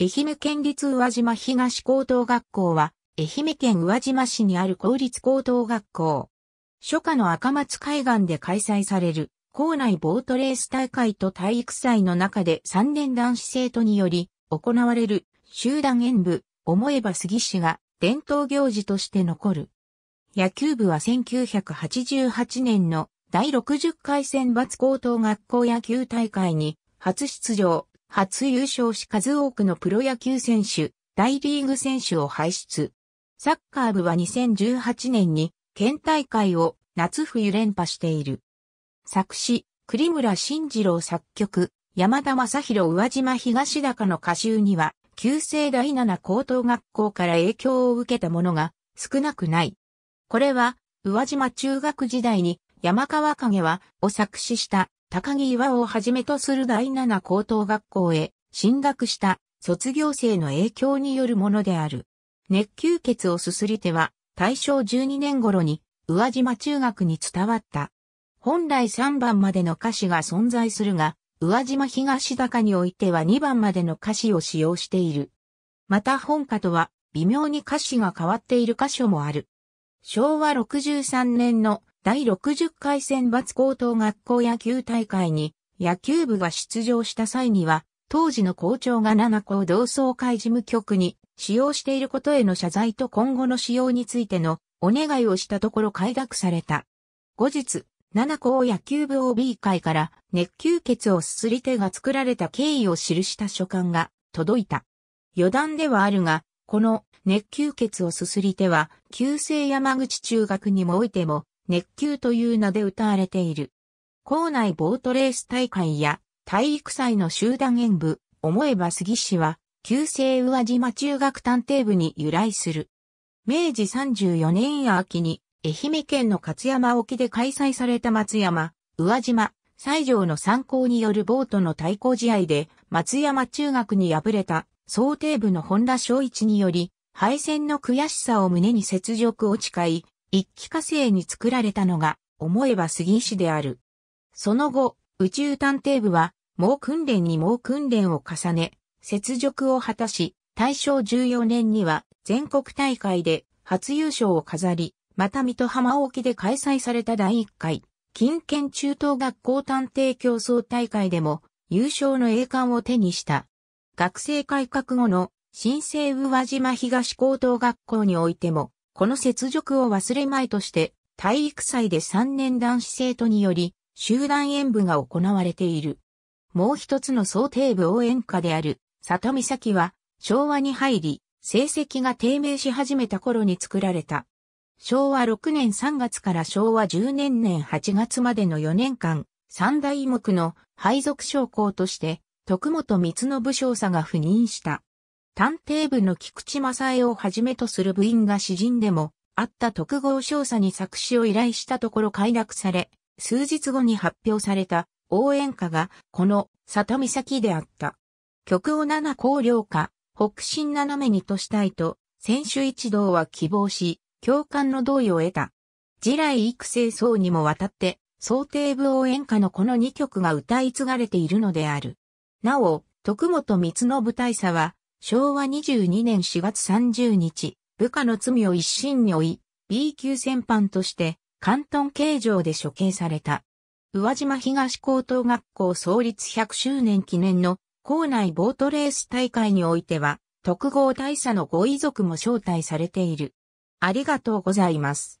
愛媛県立宇和島東高等学校は、愛媛県宇和島市にある公立高等学校。初夏の赤松海岸で開催される、校内ボートレース大会と体育祭の中で3年男子生徒により、行われる、集団演舞、思えば杉氏が、伝統行事として残る。野球部は1988年の第60回選抜高等学校野球大会に初出場。初優勝し数多くのプロ野球選手、大リーグ選手を輩出。サッカー部は2018年に県大会を夏冬連覇している。作詞、栗村慎次郎作曲、山田正宏宇和島東高の歌集には、旧制第七高等学校から影響を受けたものが少なくない。これは、宇和島中学時代に山川影はを作詞した高木岩をはじめとする第七高等学校へ進学した卒業生の影響によるものである。熱吸血をすすり手は大正12年頃に宇和島中学に伝わった。本来3番までの歌詞が存在するが、宇和島東高においては2番までの歌詞を使用している。また本歌とは微妙に歌詞が変わっている箇所もある。昭和63年の第60回選抜高等学校野球大会に野球部が出場した際には、当時の校長が7校同窓会事務局に使用していることへの謝罪と今後の使用についてのお願いをしたところ快諾された。後日、7校野球部 OB 会から熱球血をすすり手が作られた経緯を記した書簡が届いた。余談ではあるが、この熱球血をすすり手は、旧制山口中学にもおいても、熱球という名で歌われている。校内ボートレース大会や体育祭の集団演舞、思えば杉氏は、旧制宇和島中学探偵部に由来する。明治34年秋に、愛媛県の勝山沖で開催された松山、宇和島、西条の参考によるボートの対抗試合で、松山中学に敗れた、想定部の本田昭一により、敗戦の悔しさを胸に雪辱を誓い、一気火星に作られたのが、思えば杉石である。その後、宇宙探偵部は、猛訓練に猛訓練を重ね、雪辱を果たし、大正14年には全国大会で初優勝を飾り、また水戸浜沖で開催された第1回、近県中等学校探偵競争大会でも優勝の栄冠を手にした。学生改革後の新生宇和島東高等学校においても、この雪辱を忘れまいとして、体育祭で3年男子生徒により、集団演舞が行われている。もう一つの想定部応援歌である、里岬は、昭和に入り、成績が低迷し始めた頃に作られた。昭和6年3月から昭和10年年8月までの4年間、三大目の配属将校として、徳本光信少佐が赴任した。探偵部の菊池正恵をはじめとする部員が詩人でもあった特号少佐に作詞を依頼したところ快諾され、数日後に発表された応援歌がこの里岬であった。曲を七光良歌、北進斜めにとしたいと、選手一同は希望し、共感の同意を得た。地雷育成層にもわたって、想定部応援歌のこの2曲が歌い継がれているのである。なお、徳本光舞台差は、昭和22年4月30日、部下の罪を一心に追い、B 級戦犯として、関東刑場で処刑された。宇和島東高等学校創立100周年記念の校内ボートレース大会においては、特号大佐のご遺族も招待されている。ありがとうございます。